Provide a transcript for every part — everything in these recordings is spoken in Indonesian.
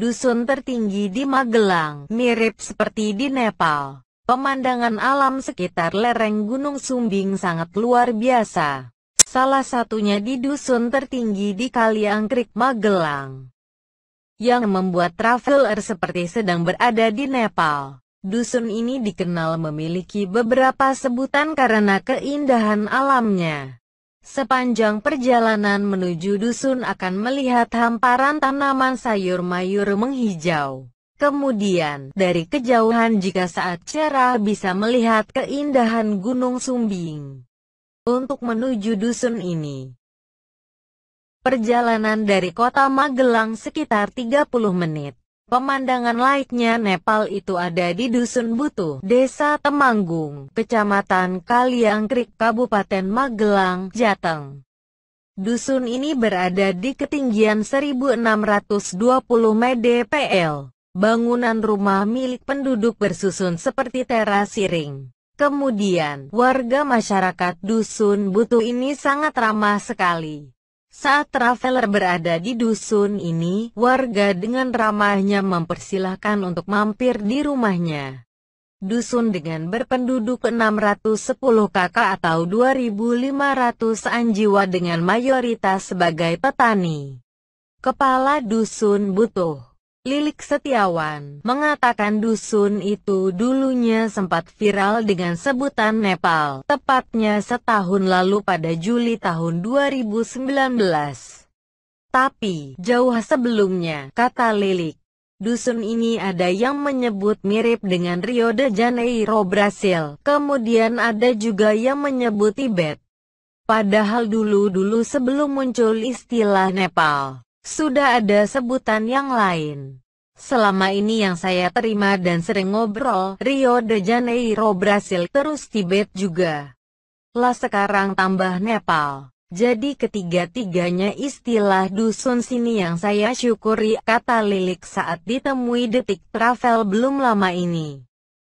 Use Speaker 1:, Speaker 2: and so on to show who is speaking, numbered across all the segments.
Speaker 1: dusun tertinggi di Magelang, mirip seperti di Nepal. Pemandangan alam sekitar lereng Gunung Sumbing sangat luar biasa. Salah satunya di dusun tertinggi di Kaliangkrik, Magelang. Yang membuat traveler seperti sedang berada di Nepal. Dusun ini dikenal memiliki beberapa sebutan karena keindahan alamnya. Sepanjang perjalanan menuju dusun akan melihat hamparan tanaman sayur mayur menghijau. Kemudian, dari kejauhan jika saat cerah bisa melihat keindahan Gunung Sumbing. Untuk menuju dusun ini, perjalanan dari kota Magelang sekitar 30 menit. Pemandangan lainnya Nepal itu ada di Dusun Butuh, Desa Temanggung, Kecamatan Kaliangkrik, Kabupaten Magelang, Jateng. Dusun ini berada di ketinggian 1620 mdpl. Bangunan rumah milik penduduk bersusun seperti teras siring. Kemudian, warga masyarakat Dusun Butuh ini sangat ramah sekali. Saat traveler berada di dusun ini, warga dengan ramahnya mempersilahkan untuk mampir di rumahnya. Dusun dengan berpenduduk 610 kakak atau 2.500 anjiwa dengan mayoritas sebagai petani. Kepala Dusun Butuh Lilik Setiawan mengatakan dusun itu dulunya sempat viral dengan sebutan Nepal, tepatnya setahun lalu pada Juli tahun 2019. Tapi, jauh sebelumnya, kata Lilik, dusun ini ada yang menyebut mirip dengan Rio de Janeiro Brasil, kemudian ada juga yang menyebut Tibet. Padahal dulu-dulu sebelum muncul istilah Nepal. Sudah ada sebutan yang lain. Selama ini yang saya terima dan sering ngobrol, Rio de Janeiro Brasil terus Tibet juga. Lah sekarang tambah Nepal. Jadi ketiga-tiganya istilah dusun sini yang saya syukuri, kata Lilik saat ditemui detik travel belum lama ini.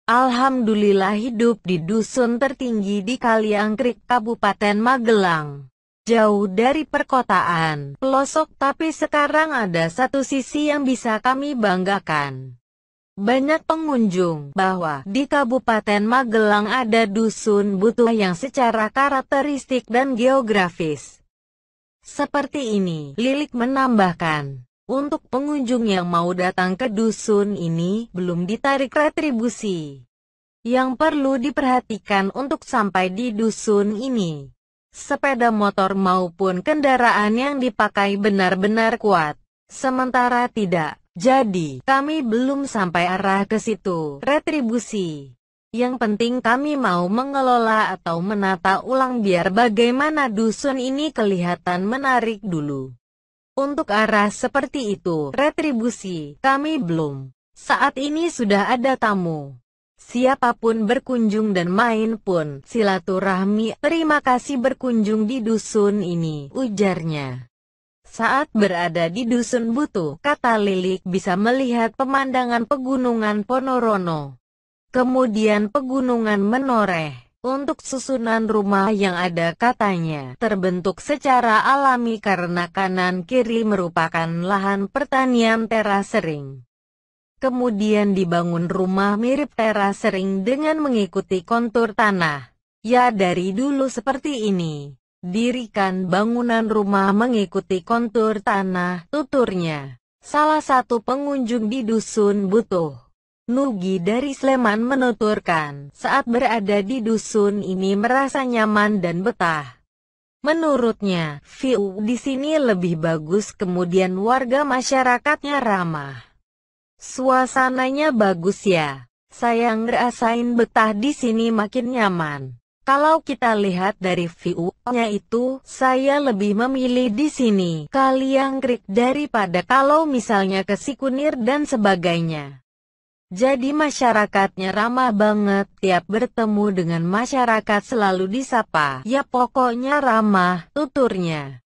Speaker 1: Alhamdulillah hidup di dusun tertinggi di Kaliangkrik, Kabupaten Magelang jauh dari perkotaan, pelosok tapi sekarang ada satu sisi yang bisa kami banggakan. Banyak pengunjung bahwa di Kabupaten Magelang ada dusun butuh yang secara karakteristik dan geografis. Seperti ini, Lilik menambahkan. Untuk pengunjung yang mau datang ke dusun ini, belum ditarik retribusi. Yang perlu diperhatikan untuk sampai di dusun ini, sepeda motor maupun kendaraan yang dipakai benar-benar kuat. Sementara tidak, jadi kami belum sampai arah ke situ. Retribusi yang penting kami mau mengelola atau menata ulang biar bagaimana dusun ini kelihatan menarik dulu. Untuk arah seperti itu, retribusi, kami belum. Saat ini sudah ada tamu. Siapapun berkunjung dan main pun silaturahmi. Terima kasih berkunjung di dusun ini, ujarnya. Saat berada di dusun Butu, kata Lilik bisa melihat pemandangan pegunungan Ponorono. Kemudian pegunungan menoreh. Untuk susunan rumah yang ada katanya terbentuk secara alami karena kanan kiri merupakan lahan pertanian teras sering. Kemudian dibangun rumah mirip teras sering dengan mengikuti kontur tanah. Ya dari dulu seperti ini. Dirikan bangunan rumah mengikuti kontur tanah, tuturnya. Salah satu pengunjung di dusun butuh. Nugi dari Sleman menuturkan, saat berada di dusun ini merasa nyaman dan betah. Menurutnya, view di sini lebih bagus kemudian warga masyarakatnya ramah. Suasananya bagus ya. Saya ngerasain betah di sini makin nyaman. Kalau kita lihat dari view-nya itu, saya lebih memilih di sini, Kali yang krik daripada kalau misalnya ke Sikunir dan sebagainya. Jadi masyarakatnya ramah banget, tiap bertemu dengan masyarakat selalu disapa. Ya pokoknya ramah, tuturnya.